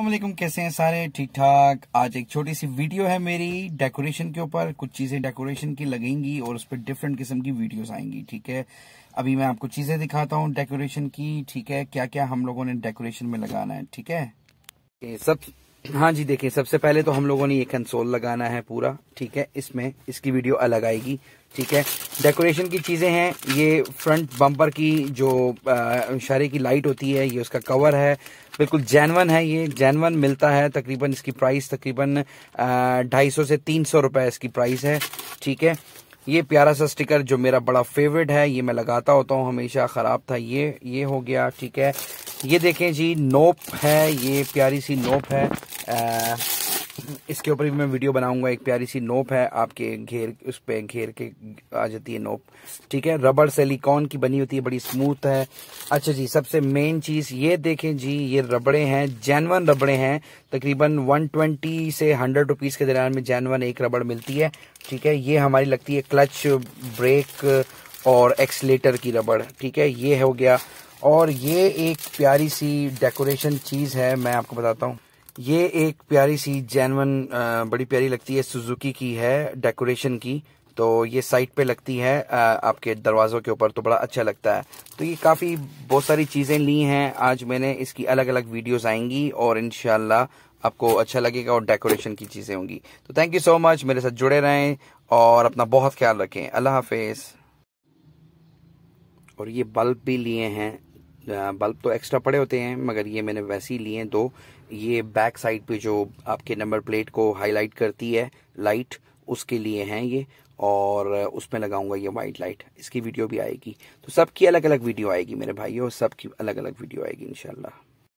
अलमेकुम कैसे हैं सारे ठीक ठाक आज एक छोटी सी वीडियो है मेरी डेकोरेशन के ऊपर कुछ चीज़ें डेकोरेशन की लगेंगी और उस पर डिफरेंट किस्म की वीडियोस आएंगी ठीक है अभी मैं आपको चीज़ें दिखाता हूँ डेकोरेशन की ठीक है क्या क्या हम लोगों ने डेकोरेशन में लगाना है ठीक है सब हाँ जी देखिए सबसे पहले तो हम लोगों ने ये कंसोल लगाना है पूरा ठीक है इसमें इसकी वीडियो अलग आएगी ठीक है डेकोरेशन की चीज़ें हैं ये फ्रंट बम्पर की जो इशारे की लाइट होती है ये उसका कवर है बिल्कुल जैनवन है ये जैनवन मिलता है तकरीबन इसकी प्राइस तकरीबन ढाई सौ से तीन सौ रुपये इसकी प्राइस है ठीक है ये प्यारा सा स्टिकर जो मेरा बड़ा फेवरेट है ये मैं लगाता होता हूँ हमेशा ख़राब था ये ये हो गया ठीक है ये देखें जी नोप है ये प्यारी सी नोप है आ, इसके ऊपर भी मैं वीडियो बनाऊंगा एक प्यारी सी नोप है आपके घेर उस पे घेर के आ जाती है नोप ठीक है रबड़ सिलिकॉन की बनी होती है बड़ी स्मूथ है अच्छा जी सबसे मेन चीज ये देखें जी ये रबड़े हैं जैनवन रबड़े हैं तकरीबन 120 से 100 रुपीस के दरमियान में जैनवन एक रबड़ मिलती है ठीक है ये हमारी लगती है क्लच ब्रेक और एक्सलेटर की रबड़ ठीक है ये हो गया और ये एक प्यारी सी डेकोरेशन चीज़ है मैं आपको बताता हूँ ये एक प्यारी सी जैनवन बड़ी प्यारी लगती है सुजुकी की है डेकोरेशन की तो ये साइड पे लगती है आपके दरवाज़ों के ऊपर तो बड़ा अच्छा लगता है तो ये काफ़ी बहुत सारी चीज़ें ली हैं आज मैंने इसकी अलग अलग वीडियोस आएंगी और इन आपको अच्छा लगेगा और डेकोरेशन की चीज़ें होंगी तो थैंक यू सो मच मेरे साथ जुड़े रहें और अपना बहुत ख्याल रखें अल्लाह हाफिज़ और ये बल्ब भी लिए हैं बल्ब तो एक्स्ट्रा पड़े होते हैं मगर ये मैंने वैसे ही लिए हैं दो ये बैक साइड पे जो आपके नंबर प्लेट को हाईलाइट करती है लाइट उसके लिए हैं ये और उसमें लगाऊंगा ये वाइट लाइट इसकी वीडियो भी आएगी तो सबकी अलग अलग वीडियो आएगी मेरे भाइयों सबकी अलग अलग वीडियो आएगी इनशाला